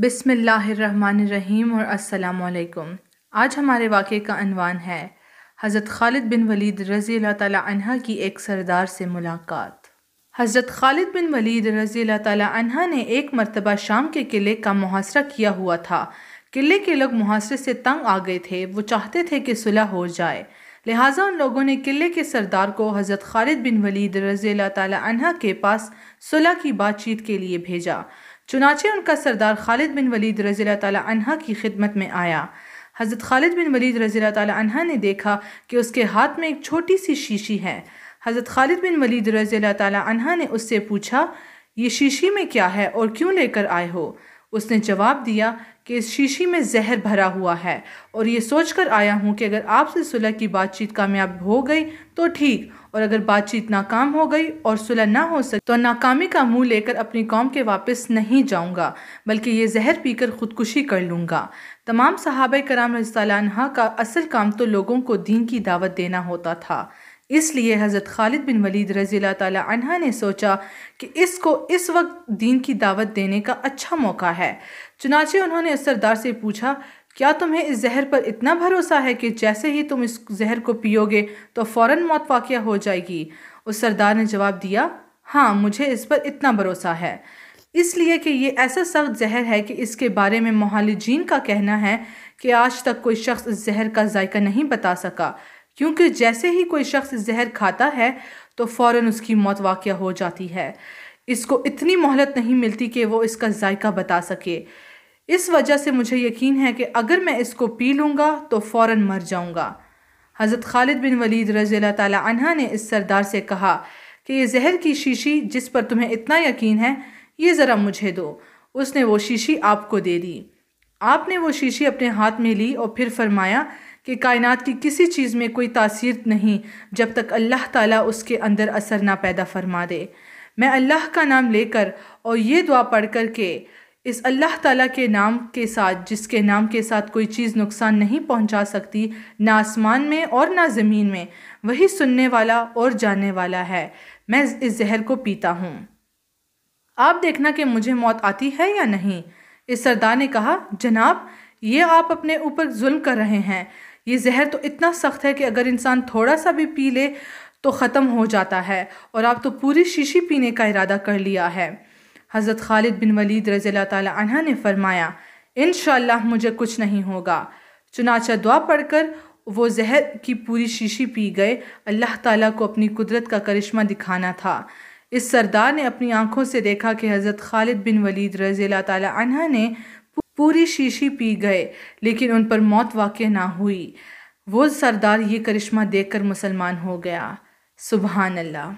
बिसमीम और वालेकुम आज हमारे वाक़े का अनवान है हज़रत खालिद बिन वलीद रज़ी अल्लाह की एक सरदार से मुलाकात हज़रत खालिद बिन वलीद रज़ी अल्लाह ने एक मरतबा शाम के किले का मुहासरा किया हुआ था किले के लोग मुहासरे से तंग आ गए थे वो चाहते थे कि सुलह हो जाए लिहाजा उन लोगों ने किले के सरदार को हज़रत खालिद बिन वलीद रज़ी अल्लाह के पास सुलह की बातचीत के लिए भेजा चुनाचे उनका सरदार खालिद बिन वलीद रज़ी तह की खिदमत में आया हज़रत खालिद बिन वलीद रज़ी तह ने देखा कि उसके हाथ में एक छोटी सी शीशी है हज़रत खालिद बिन वलीद रज़ी तह ने उससे पूछा ये शीशी में क्या है और क्यों लेकर आए हो उसने जवाब दिया कि इस शीशी में जहर भरा हुआ है और ये सोचकर आया हूँ कि अगर आपसे सुलह की बातचीत कामयाब हो गई तो ठीक और अगर बातचीत नाकाम हो गई और सुलह ना हो सके तो नाकामी का मुंह लेकर अपनी कौम के वापस नहीं जाऊँगा बल्कि ये जहर पीकर ख़ुदकुशी कर लूँगा तमाम सहाब कराम का असल काम तो लोगों को दीन की दावत देना होता था इसलिए हज़रत खालिद बिन वलीद रज़ी तह ने सोचा कि इसको इस वक्त दीन की दावत देने का अच्छा मौका है चुनाचे उन्होंने सरदार से पूछा क्या तुम्हें इस जहर पर इतना भरोसा है कि जैसे ही तुम इस जहर को पियोगे तो फ़ौर मौत वाक़ हो जाएगी उस सरदार ने जवाब दिया हाँ मुझे इस पर इतना भरोसा है इसलिए कि ये ऐसा सख्त जहर है कि इसके बारे में महालिजीन का कहना है कि आज तक कोई शख्स इस जहर का जायका नहीं बता सका क्योंकि जैसे ही कोई शख्स जहर खाता है तो फ़ौर उसकी मौत वाक़ हो जाती है इसको इतनी मोहलत नहीं मिलती कि वो इसका जायका बता सके इस वजह से मुझे यकीन है कि अगर मैं इसको पी लूँगा तो फ़ौर मर जाऊँगा हज़रत खालिद बिन वलीद रज़ी तह ने इस सरदार से कहा कि ये जहर की शीशी जिस पर तुम्हें इतना यकीन है ये ज़रा मुझे दो उसने वो शीशी आपको दे दी आपने वो शीशी अपने हाथ में ली और फिर फरमाया कि कायनात की किसी चीज़ में कोई तासीर नहीं जब तक अल्लाह ताला उसके अंदर असर ना पैदा फरमा दे मैं अल्लाह का नाम लेकर और ये दुआ पढ़ कर के इस अल्लाह ताला के नाम के साथ जिसके नाम के साथ कोई चीज़ नुकसान नहीं पहुंचा सकती ना आसमान में और ना ज़मीन में वही सुनने वाला और जानने वाला है मैं इस जहर को पीता हूँ आप देखना कि मुझे मौत आती है या नहीं इस सरदार ने कहा जनाब ये आप अपने ऊपर जुल्म कर रहे हैं ये जहर तो इतना सख्त है कि अगर इंसान थोड़ा सा भी पी ले तो ख़त्म हो जाता है और आप तो पूरी शीशी पीने का इरादा कर लिया है हज़रत खालिद बिन वलीद रज़ी तह ने फरमाया इन मुझे कुछ नहीं होगा चुनाचा दुआ पढ़कर वो जहर की पूरी शीशी पी गए अल्लाह ताला को अपनी कुदरत का करिश्मा दिखाना था इस सरदार ने अपनी आंखों से देखा कि हज़रत खालिद बिन वलीद रज़ी तह ने पूरी शीशी पी गए लेकिन उन पर मौत वाक़ ना हुई वो सरदार ये करिश्मा देखकर मुसलमान हो गया सुबहान